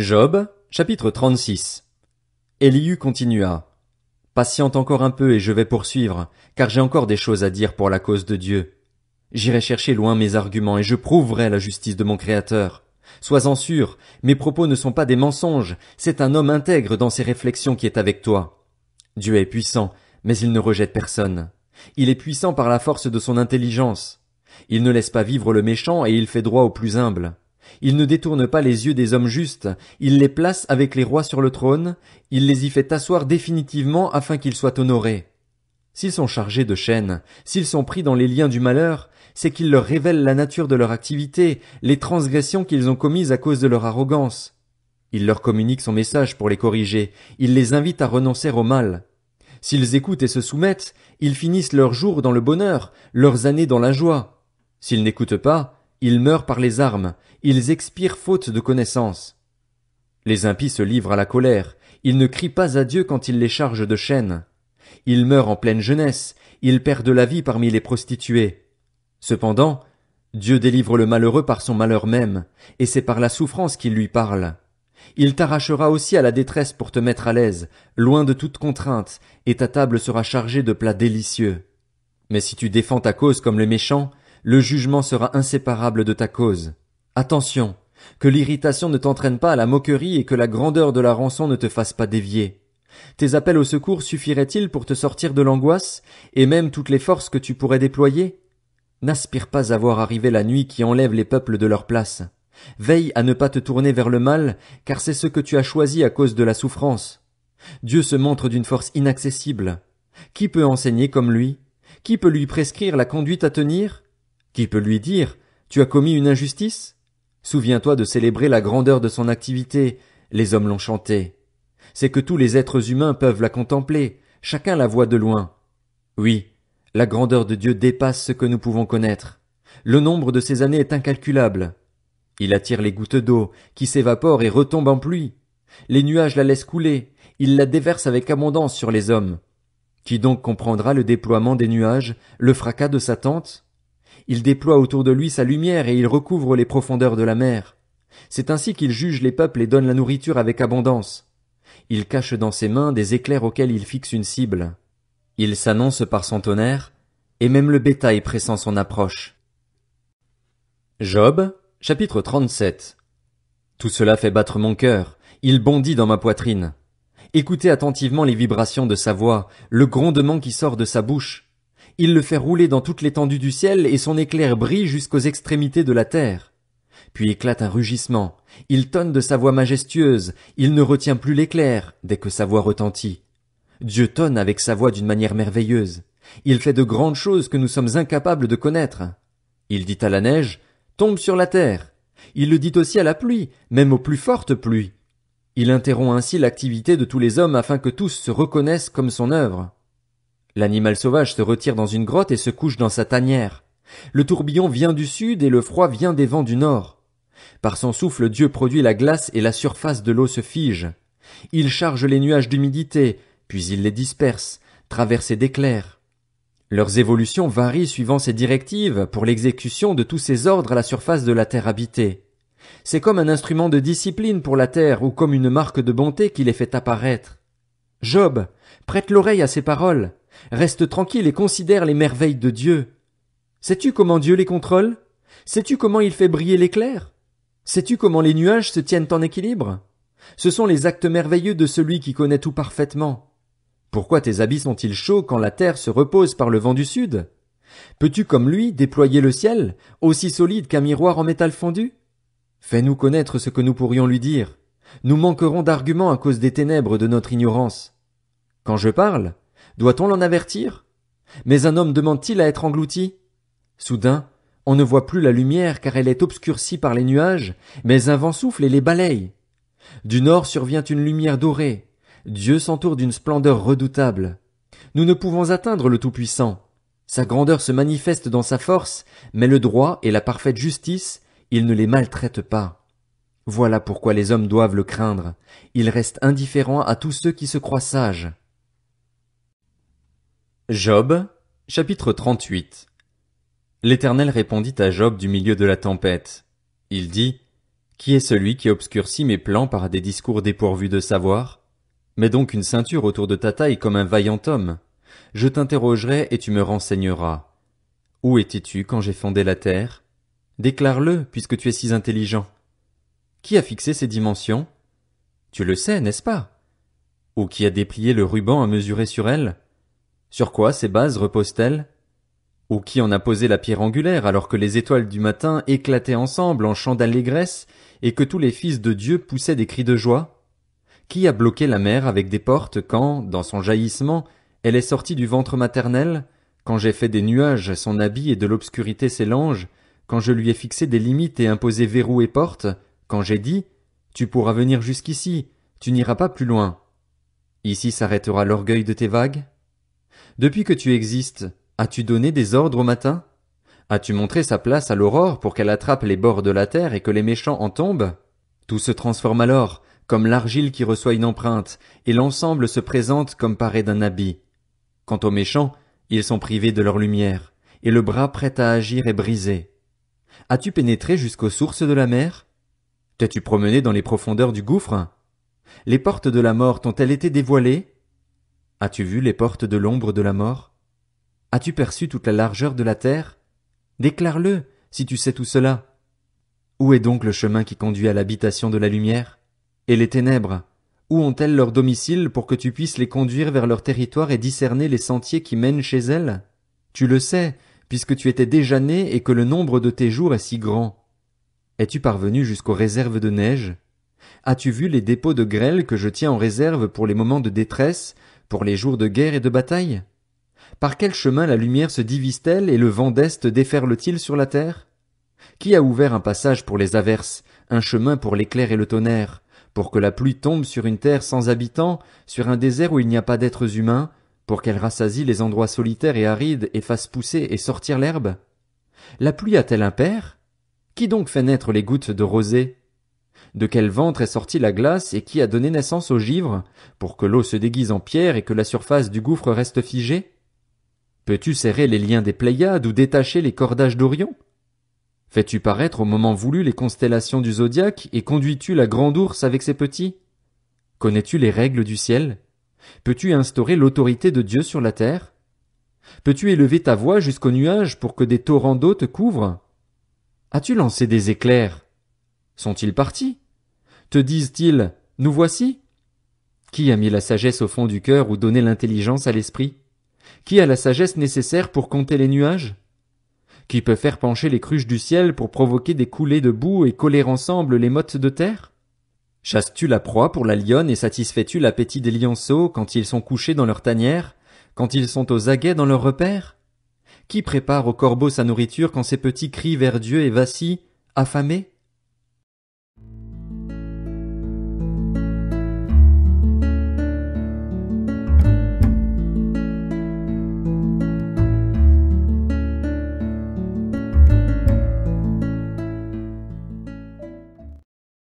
Job, chapitre 36. Elihu continua. Patiente encore un peu et je vais poursuivre, car j'ai encore des choses à dire pour la cause de Dieu. J'irai chercher loin mes arguments et je prouverai la justice de mon Créateur. Sois-en sûr, mes propos ne sont pas des mensonges, c'est un homme intègre dans ses réflexions qui est avec toi. Dieu est puissant, mais il ne rejette personne. Il est puissant par la force de son intelligence. Il ne laisse pas vivre le méchant et il fait droit au plus humble. Il ne détourne pas les yeux des hommes justes, il les place avec les rois sur le trône, il les y fait asseoir définitivement afin qu'ils soient honorés. S'ils sont chargés de chaînes, s'ils sont pris dans les liens du malheur, c'est qu'il leur révèle la nature de leur activité, les transgressions qu'ils ont commises à cause de leur arrogance. Il leur communique son message pour les corriger, il les invite à renoncer au mal. S'ils écoutent et se soumettent, ils finissent leurs jours dans le bonheur, leurs années dans la joie. S'ils n'écoutent pas, ils meurent par les armes, ils expirent faute de connaissance. Les impies se livrent à la colère, ils ne crient pas à Dieu quand il les charge de chaînes. Ils meurent en pleine jeunesse, ils perdent la vie parmi les prostituées. Cependant, Dieu délivre le malheureux par son malheur même, et c'est par la souffrance qu'il lui parle. Il t'arrachera aussi à la détresse pour te mettre à l'aise, loin de toute contrainte, et ta table sera chargée de plats délicieux. Mais si tu défends ta cause comme le méchant, le jugement sera inséparable de ta cause. Attention, que l'irritation ne t'entraîne pas à la moquerie et que la grandeur de la rançon ne te fasse pas dévier. Tes appels au secours suffiraient-ils pour te sortir de l'angoisse, et même toutes les forces que tu pourrais déployer? N'aspire pas à voir arriver la nuit qui enlève les peuples de leur place. Veille à ne pas te tourner vers le mal, car c'est ce que tu as choisi à cause de la souffrance. Dieu se montre d'une force inaccessible. Qui peut enseigner comme lui? Qui peut lui prescrire la conduite à tenir? Qui peut lui dire Tu as commis une injustice? Souviens-toi de célébrer la grandeur de son activité. Les hommes l'ont chanté. C'est que tous les êtres humains peuvent la contempler. Chacun la voit de loin. Oui, la grandeur de Dieu dépasse ce que nous pouvons connaître. Le nombre de ses années est incalculable. Il attire les gouttes d'eau, qui s'évaporent et retombent en pluie. Les nuages la laissent couler, il la déverse avec abondance sur les hommes. Qui donc comprendra le déploiement des nuages, le fracas de sa tente? Il déploie autour de lui sa lumière et il recouvre les profondeurs de la mer. C'est ainsi qu'il juge les peuples et donne la nourriture avec abondance. Il cache dans ses mains des éclairs auxquels il fixe une cible. Il s'annonce par son tonnerre, et même le bétail pressant son approche. Job, chapitre 37. Tout cela fait battre mon cœur, il bondit dans ma poitrine. Écoutez attentivement les vibrations de sa voix, le grondement qui sort de sa bouche. Il le fait rouler dans toute l'étendue du ciel, et son éclair brille jusqu'aux extrémités de la terre. Puis éclate un rugissement. Il tonne de sa voix majestueuse. Il ne retient plus l'éclair, dès que sa voix retentit. Dieu tonne avec sa voix d'une manière merveilleuse. Il fait de grandes choses que nous sommes incapables de connaître. Il dit à la neige, tombe sur la terre. Il le dit aussi à la pluie, même aux plus fortes pluies. Il interrompt ainsi l'activité de tous les hommes afin que tous se reconnaissent comme son œuvre. L'animal sauvage se retire dans une grotte et se couche dans sa tanière. Le tourbillon vient du sud et le froid vient des vents du nord. Par son souffle Dieu produit la glace et la surface de l'eau se fige. Il charge les nuages d'humidité, puis il les disperse, traversés d'éclairs. Leurs évolutions varient suivant ses directives pour l'exécution de tous ses ordres à la surface de la terre habitée. C'est comme un instrument de discipline pour la terre ou comme une marque de bonté qui les fait apparaître. Job, prête l'oreille à ses paroles. Reste tranquille et considère les merveilles de Dieu. Sais-tu comment Dieu les contrôle Sais-tu comment il fait briller l'éclair Sais-tu comment les nuages se tiennent en équilibre Ce sont les actes merveilleux de celui qui connaît tout parfaitement. Pourquoi tes habits sont-ils chauds quand la terre se repose par le vent du sud Peux-tu comme lui déployer le ciel, aussi solide qu'un miroir en métal fondu Fais-nous connaître ce que nous pourrions lui dire. Nous manquerons d'arguments à cause des ténèbres de notre ignorance. Quand je parle, doit-on l'en avertir Mais un homme demande-t-il à être englouti Soudain, on ne voit plus la lumière car elle est obscurcie par les nuages, mais un vent souffle et les balaye. Du nord survient une lumière dorée. Dieu s'entoure d'une splendeur redoutable. Nous ne pouvons atteindre le Tout-Puissant. Sa grandeur se manifeste dans sa force, mais le droit et la parfaite justice, il ne les maltraite pas. Voilà pourquoi les hommes doivent le craindre. Il restent indifférent à tous ceux qui se croient sages. Job, chapitre 38. L'Éternel répondit à Job du milieu de la tempête. Il dit, Qui est celui qui obscurcit mes plans par des discours dépourvus de savoir? Mets donc une ceinture autour de ta taille comme un vaillant homme. Je t'interrogerai et tu me renseigneras. Où étais-tu quand j'ai fondé la terre? Déclare-le, puisque tu es si intelligent. Qui a fixé ses dimensions? Tu le sais, n'est-ce pas? Ou qui a déplié le ruban à mesurer sur elle? Sur quoi ces bases reposent-elles Ou qui en a posé la pierre angulaire alors que les étoiles du matin éclataient ensemble en chant d'allégresse et que tous les fils de Dieu poussaient des cris de joie Qui a bloqué la mer avec des portes quand, dans son jaillissement, elle est sortie du ventre maternel Quand j'ai fait des nuages son habit et de l'obscurité ses langes Quand je lui ai fixé des limites et imposé verrous et portes Quand j'ai dit Tu pourras venir jusqu'ici, tu n'iras pas plus loin Ici s'arrêtera l'orgueil de tes vagues depuis que tu existes, as-tu donné des ordres au matin As-tu montré sa place à l'aurore pour qu'elle attrape les bords de la terre et que les méchants en tombent Tout se transforme alors, comme l'argile qui reçoit une empreinte, et l'ensemble se présente comme paré d'un habit. Quant aux méchants, ils sont privés de leur lumière, et le bras prêt à agir est brisé. As-tu pénétré jusqu'aux sources de la mer T'es-tu promené dans les profondeurs du gouffre Les portes de la mort t'ont-elles été dévoilées As-tu vu les portes de l'ombre de la mort? As-tu perçu toute la largeur de la terre? Déclare-le, si tu sais tout cela. Où est donc le chemin qui conduit à l'habitation de la lumière? Et les ténèbres? Où ont-elles leur domicile pour que tu puisses les conduire vers leur territoire et discerner les sentiers qui mènent chez elles? Tu le sais, puisque tu étais déjà né et que le nombre de tes jours est si grand. Es-tu parvenu jusqu'aux réserves de neige? As-tu vu les dépôts de grêle que je tiens en réserve pour les moments de détresse, pour les jours de guerre et de bataille? Par quel chemin la lumière se divise-t-elle et le vent d'Est déferle-t-il sur la terre? Qui a ouvert un passage pour les averses, un chemin pour l'éclair et le tonnerre, pour que la pluie tombe sur une terre sans habitants, sur un désert où il n'y a pas d'êtres humains, pour qu'elle rassasie les endroits solitaires et arides et fasse pousser et sortir l'herbe? La pluie a-t-elle un père? Qui donc fait naître les gouttes de rosée? De quel ventre est sortie la glace et qui a donné naissance au givre, pour que l'eau se déguise en pierre et que la surface du gouffre reste figée? Peux-tu serrer les liens des Pléiades ou détacher les cordages d'Orion? Fais-tu paraître au moment voulu les constellations du zodiaque et conduis-tu la grande ours avec ses petits? Connais-tu les règles du ciel? Peux-tu instaurer l'autorité de Dieu sur la terre? Peux-tu élever ta voix jusqu'aux nuages pour que des torrents d'eau te couvrent? As-tu lancé des éclairs? Sont-ils partis Te disent-ils Nous voici Qui a mis la sagesse au fond du cœur ou donné l'intelligence à l'esprit Qui a la sagesse nécessaire pour compter les nuages Qui peut faire pencher les cruches du ciel pour provoquer des coulées de boue et coller ensemble les mottes de terre Chasses-tu la proie pour la lionne et satisfais-tu l'appétit des lionceaux quand ils sont couchés dans leur tanière, quand ils sont aux aguets dans leur repère Qui prépare au corbeau sa nourriture quand ses petits crient vers Dieu et vacillent, affamés